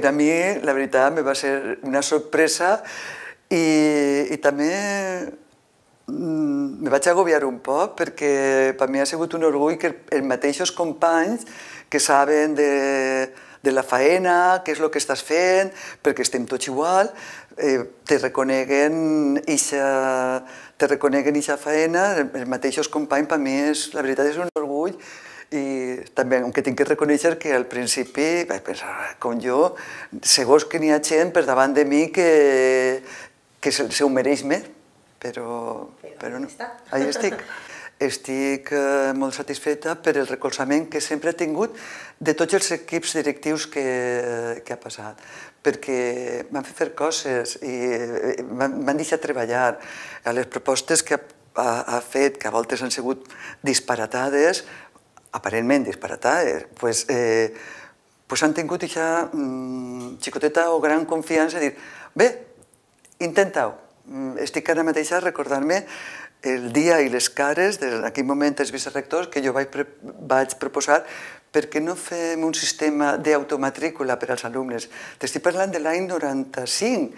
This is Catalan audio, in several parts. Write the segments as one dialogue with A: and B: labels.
A: per a mi, la veritat, me va ser una sorpresa i, i també mm, me vaig agobiar un poc perquè per mi ha sigut un orgull que els mateixos companys que saben de, de la faena, què és el que estàs fent, perquè estem tots igual, eh, te reconeguen ixa, te reconeguen ixa faena, els mateixos companys per mi és, la veritat és un orgull i també, que tinc que reconèixer que al principi vaig pensar, ah, com jo, segons que n'hi ha gent per davant de mi que, que se ho mereix més, però, però no. Ahí estic. Estic eh, molt satisfeta per el recolzament que sempre he tingut de tots els equips directius que, que ha passat, perquè m'han fet fer coses i eh, m'han deixat treballar. A les propostes que ha, ha, ha fet, que a voltes han sigut disparatades, aparentment disparatades, eh, pues, eh, pues han tingut ja mm, xicoteta o gran confiança de dir bé, intenta-ho. Mm, estic ara mateixa a recordar-me el dia i les cares d'aquell moment els vicerrectors que jo vaig, pre vaig proposar perquè no fem un sistema d'automatrícula per als alumnes. T'estic parlant de l'any 95.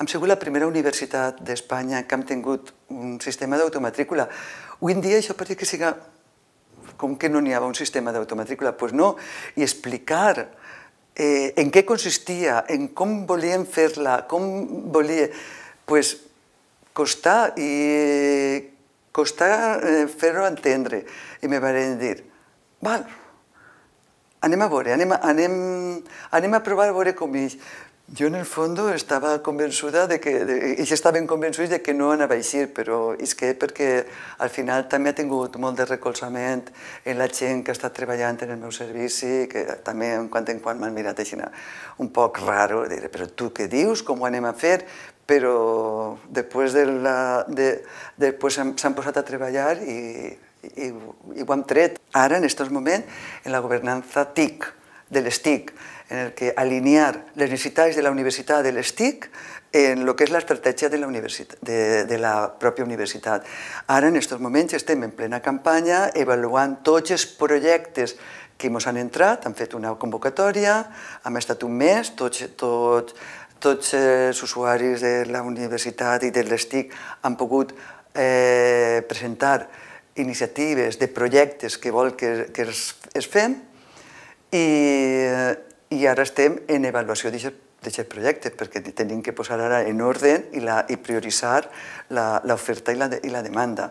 A: Hem sigut la primera universitat d'Espanya que hem tingut un sistema d'automatrícula. Avui en dia això pareix que siga com que no n'hi havia un sistema d'automatrícula? Doncs pues no, i explicar eh, en què consistia, en com volíem fer-la, com volia... Pues, costar i costar eh, fer-ho entendre. I me van dir, val, anem a veure, anem, anem, anem a provar a veure com ells. Jo, en el fons, estava convençuda de que, de, ells estaven convençuts de que no anava a eixir, però és que perquè al final també ha tingut molt de recolzament en la gent que ha estat treballant en el meu servici, que també en quant en quant m'han mirat així un poc raro, dir, però tu què dius, com ho anem a fer? Però després de la, de, després s'han posat a treballar i, i, i ho hem tret. Ara, en aquests moments, en la governança TIC, de l'STIC, en el que alinear les necessitats de la universitat de l'STIC en el que és l'estratègia de, la de, de la pròpia universitat. Ara, en aquests moments, estem en plena campanya avaluant tots els projectes que ens han entrat, han fet una convocatòria, hem estat un mes, tots, tots, tots els usuaris de la universitat i de l'STIC han pogut eh, presentar iniciatives de projectes que vol que, que es, es fem, i, i ara estem en avaluació d'aquest projecte, perquè tenim que posar ara en ordre i, la, i prioritzar l'oferta i, la, i la demanda.